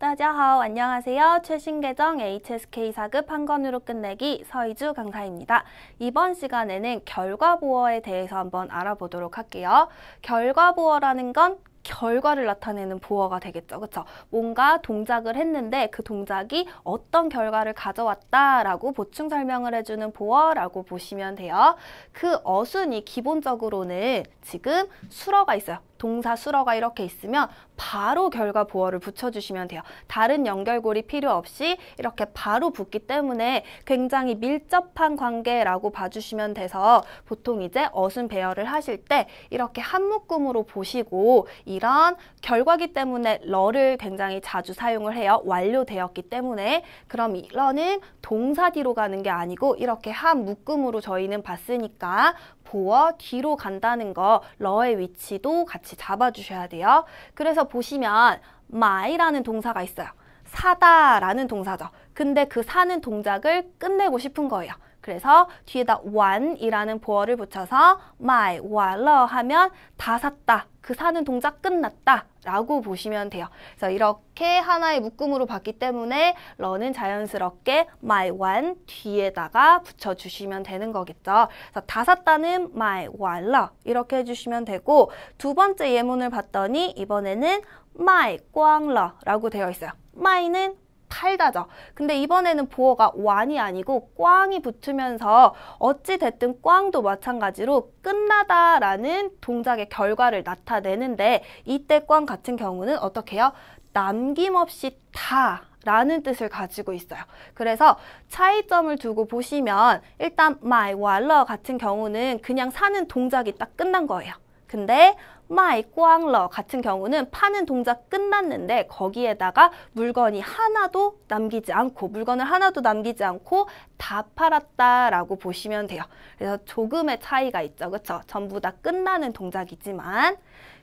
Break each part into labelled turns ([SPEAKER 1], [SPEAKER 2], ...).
[SPEAKER 1] 따자하오 안녕하세요. 최신 개정 HSK 4급 한 권으로 끝내기 서희주 강사입니다. 이번 시간에는 결과보어에 대해서 한번 알아보도록 할게요. 결과보어라는 건 결과를 나타내는 보어가 되겠죠. 그렇죠? 뭔가 동작을 했는데 그 동작이 어떤 결과를 가져왔다라고 보충 설명을 해주는 보어라고 보시면 돼요. 그 어순이 기본적으로는 지금 수러가 있어요. 동사 수러가 이렇게 있으면 바로 결과 보어를 붙여주시면 돼요. 다른 연결고리 필요 없이 이렇게 바로 붙기 때문에 굉장히 밀접한 관계라고 봐주시면 돼서 보통 이제 어순 배열을 하실 때 이렇게 한 묶음으로 보시고 이런 결과기 때문에 러를 굉장히 자주 사용을 해요. 완료되었기 때문에 그럼 이 러는 동사 뒤로 가는 게 아니고 이렇게 한 묶음으로 저희는 봤으니까 보어 뒤로 간다는 거 러의 위치도 같이 잡아주셔야 돼요. 그래서 보시면 my라는 동사가 있어요. 사다라는 동사죠. 근데 그 사는 동작을 끝내고 싶은 거예요. 그래서 뒤에다 완이라는 보어를 붙여서 my 완러 하면 다 샀다. 그 사는 동작 끝났다. 라고 보시면 돼요. 그래서 이렇게 하나의 묶음으로 봤기 때문에 러는 자연스럽게 my 완 뒤에다가 붙여주시면 되는 거겠죠. 그래서 다 샀다는 my 완러 이렇게 해주시면 되고 두 번째 예문을 봤더니 이번에는 my 꽝러라고 되어 있어요. my는 팔다죠. 근데 이번에는 보어가 완이 아니고 꽝이 붙으면서 어찌 됐든 꽝도 마찬가지로 끝나다라는 동작의 결과를 나타내는데 이때 꽝 같은 경우는 어떻게 해요? 남김없이 다 라는 뜻을 가지고 있어요. 그래서 차이점을 두고 보시면 일단 my w a 같은 경우는 그냥 사는 동작이 딱 끝난 거예요. 근데 마이 꽝러 같은 경우는 파는 동작 끝났는데 거기에다가 물건이 하나도 남기지 않고 물건을 하나도 남기지 않고 다 팔았다라고 보시면 돼요. 그래서 조금의 차이가 있죠. 그렇죠? 전부 다 끝나는 동작이지만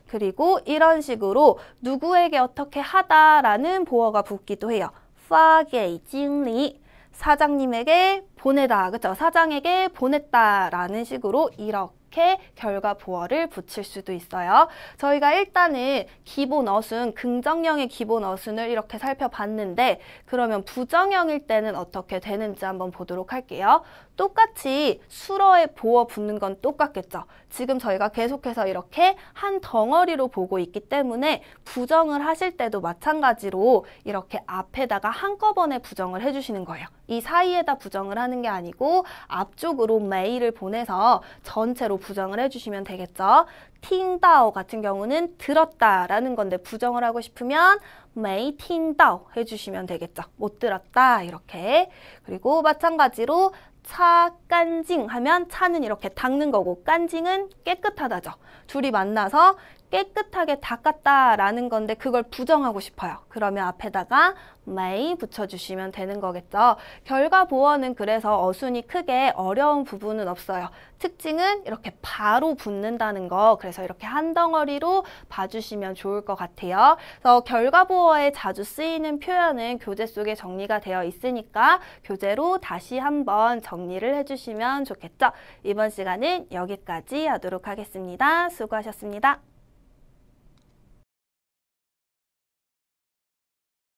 [SPEAKER 1] 그리고 이런 식으로 누구에게 어떻게 하다라는 보어가 붙기도 해요. 파게 징리 사장님에게 보내다. 그렇죠? 사장에게 보냈다라는 식으로 이렇게 이렇게 결과 보어를 붙일 수도 있어요. 저희가 일단은 기본 어순, 긍정형의 기본 어순을 이렇게 살펴봤는데 그러면 부정형일 때는 어떻게 되는지 한번 보도록 할게요. 똑같이 수러에 보어 붙는 건 똑같겠죠. 지금 저희가 계속해서 이렇게 한 덩어리로 보고 있기 때문에 부정을 하실 때도 마찬가지로 이렇게 앞에다가 한꺼번에 부정을 해주시는 거예요. 이 사이에다 부정을 하는 게 아니고 앞쪽으로 메일을 보내서 전체로 부정을 해주시면 되겠죠. 팅다오 같은 경우는 들었다라는 건데 부정을 하고 싶으면 메이팅다 해주시면 되겠죠. 못 들었다 이렇게. 그리고 마찬가지로 차 깐징 하면 차는 이렇게 닦는 거고 깐징은 깨끗하다죠. 둘이 만나서 깨끗하게 닦았다라는 건데 그걸 부정하고 싶어요. 그러면 앞에다가 may 붙여주시면 되는 거겠죠. 결과 보어는 그래서 어순이 크게 어려운 부분은 없어요. 특징은 이렇게 바로 붙는다는 거. 그래서 이렇게 한 덩어리로 봐주시면 좋을 것 같아요. 그래서 결과 보어 스코에 자주 쓰이는 표현은 교재 속에 정리가 되어 있으니까 교재로 다시 한번 정리를 해주시면 좋겠죠. 이번 시간은 여기까지 하도록 하겠습니다. 수고하셨습니다.